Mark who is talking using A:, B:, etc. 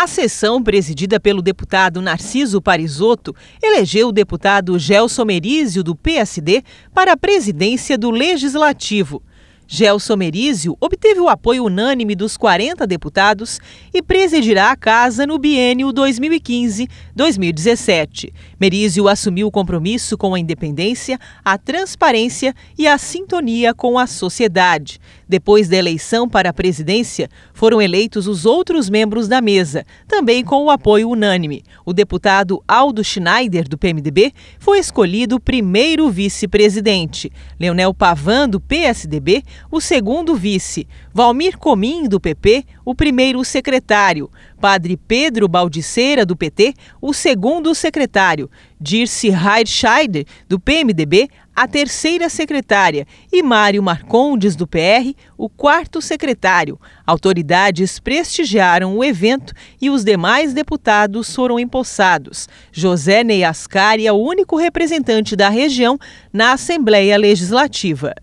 A: A sessão, presidida pelo deputado Narciso Parisotto, elegeu o deputado Gelson Merizio, do PSD, para a presidência do Legislativo. Gelson Merizio obteve o apoio unânime dos 40 deputados e presidirá a casa no biênio 2015-2017. Merizio assumiu o compromisso com a independência, a transparência e a sintonia com a sociedade. Depois da eleição para a presidência, foram eleitos os outros membros da mesa, também com o apoio unânime. O deputado Aldo Schneider, do PMDB, foi escolhido primeiro vice-presidente. Leonel Pavan, do PSDB, o segundo vice, Valmir Comim, do PP, o primeiro secretário, Padre Pedro Baldiceira, do PT, o segundo secretário, Dirce Heidscheider, do PMDB, a terceira secretária, e Mário Marcondes, do PR, o quarto secretário. Autoridades prestigiaram o evento e os demais deputados foram empossados. José Neyascari é o único representante da região na Assembleia Legislativa.